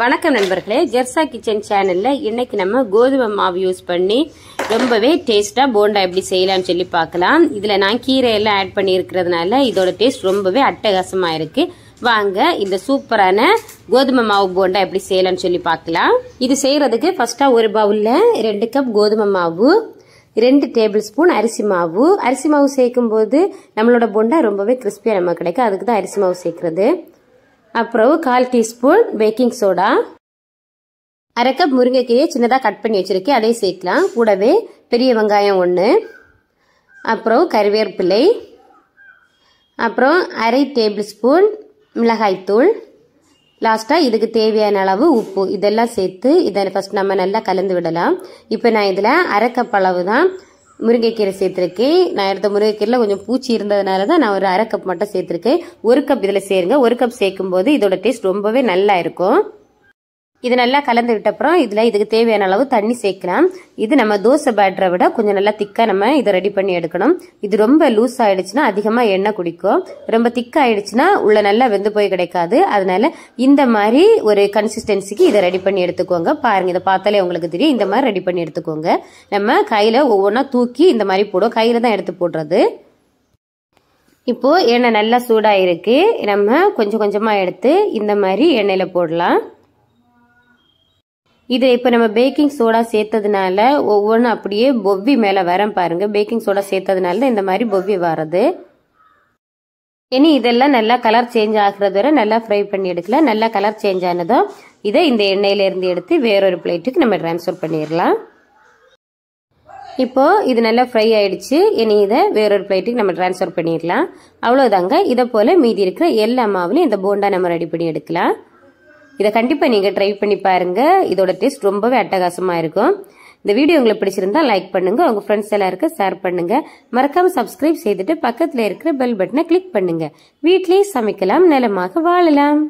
வணக்கம் நண்பர்களே ஜெர்சா கிச்சன் சேனலில் இன்றைக்கி நம்ம கோதுமை மாவு யூஸ் பண்ணி ரொம்பவே டேஸ்ட்டாக போண்டா எப்படி செய்யலாம்னு சொல்லி பார்க்கலாம் இதில் நான் கீரையெல்லாம் ஆட் பண்ணியிருக்கிறதுனால இதோட டேஸ்ட் ரொம்பவே அட்டகாசமாக இருக்குது வாங்க இந்த சூப்பரான கோதுமை மாவு போண்டா எப்படி செய்யலாம்னு சொல்லி பார்க்கலாம் இது செய்கிறதுக்கு ஃபஸ்ட்டாக ஒரு பவுலில் ரெண்டு கப் கோதுமை மாவு ரெண்டு டேபிள் ஸ்பூன் அரிசி மாவு அரிசி மாவு சேர்க்கும் போது நம்மளோட போண்டா ரொம்பவே கிறிஸ்பியாக நம்ம கிடைக்கும் அதுக்கு தான் அரிசி மாவு சேர்க்குறது அப்புறம் கால் டீஸ்பூன் பேக்கிங் சோடா அரை கப் முருங்கைக்கீரையை சின்னதாக கட் பண்ணி வச்சுருக்கேன் அதையும் சேர்க்கலாம் கூடவே பெரிய வெங்காயம் ஒன்று அப்புறம் கருவேப்பிலை அப்புறம் அரை டேபிள் ஸ்பூன் மிளகாய்த்தூள் லாஸ்ட்டாக இதுக்கு தேவையான அளவு உப்பு இதெல்லாம் சேர்த்து இதை ஃபஸ்ட் நம்ம நல்லா கலந்து விடலாம் இப்போ நான் இதில் அரைக்கப்பளவு தான் முருங்கைக்கீரை சேர்த்துருக்கேன் நான் எடுத்த முருங்கைக்கீரில் கொஞ்சம் பூச்சி இருந்ததுனால தான் நான் ஒரு அரை கப் மட்டும் சேர்த்துருக்கேன் ஒரு கப் இதில் சேருங்க ஒரு கப் சேர்க்கும்போது இதோட டேஸ்ட் ரொம்பவே நல்லா இருக்கும் இது நல்லா கலந்து விட்ட அப்புறம் இதில் இதுக்கு தேவையான அளவு தண்ணி சேர்க்கலாம் இது நம்ம தோசை பேட்டரை விட கொஞ்சம் நல்லா திக்காக நம்ம இதை ரெடி பண்ணி எடுக்கணும் இது ரொம்ப லூஸ் ஆகிடுச்சுன்னா அதிகமாக எண்ணெய் குடிக்கும் ரொம்ப திக்காக ஆகிடுச்சுன்னா உள்ள நல்லா வெந்து போய் கிடைக்காது அதனால இந்த மாதிரி ஒரு கன்சிஸ்டன்சிக்கு இதை ரெடி பண்ணி எடுத்துக்கோங்க பாருங்கள் இதை பார்த்தாலே உங்களுக்கு தெரியும் இந்த மாதிரி ரெடி பண்ணி எடுத்துக்கோங்க நம்ம கையில் ஒவ்வொன்றா தூக்கி இந்த மாதிரி போடும் கையில் தான் எடுத்து போடுறது இப்போது எண்ணெய் நல்லா சூடாக இருக்குது நம்ம கொஞ்சம் கொஞ்சமாக எடுத்து இந்த மாதிரி எண்ணெயில் போடலாம் இதில் இப்போ நம்ம பேக்கிங் சோடா சேர்த்ததுனால ஒவ்வொன்றும் அப்படியே பொவ்வி மேலே வரேன் பாருங்கள் பேக்கிங் சோடா சேர்த்ததுனால இந்த மாதிரி பொவ்வி வர்றது இனி இதெல்லாம் நல்லா கலர் சேஞ்ச் ஆகுறது வரை நல்லா ஃப்ரை பண்ணி எடுக்கலாம் நல்லா கலர் சேஞ்ச் ஆனதும் இதை இந்த எண்ணெயிலேருந்து எடுத்து வேறொரு பிளேட்டுக்கு நம்ம ட்ரான்ஸ்ஃபர் பண்ணிடலாம் இப்போது இது நல்லா ஃப்ரை ஆயிடுச்சு இனி இதை வேறொரு பிளேட்டுக்கு நம்ம ட்ரான்ஸ்ஃபர் பண்ணிடலாம் அவ்வளோதாங்க இதை போல் மீதி இருக்கிற எல்லா மாவுலையும் இந்த போண்டா நம்ம ரெடி பண்ணி எடுக்கலாம் இதை கண்டிப்பாக நீங்கள் ட்ரை பண்ணி பாருங்கள் இதோட டேஸ்ட் ரொம்பவே அட்டகாசமாக இருக்கும் இந்த வீடியோ உங்களுக்கு பிடிச்சிருந்தா லைக் பண்ணுங்கள் உங்கள் ஃப்ரெண்ட்ஸ் எல்லாருக்கும் ஷேர் பண்ணுங்கள் மறக்காமல் சப்ஸ்கிரைப் செய்துட்டு பக்கத்தில் இருக்கிற பெல் பட்டனை கிளிக் பண்ணுங்கள் வீட்லயே சமைக்கலாம் நிலமாக வாழலாம்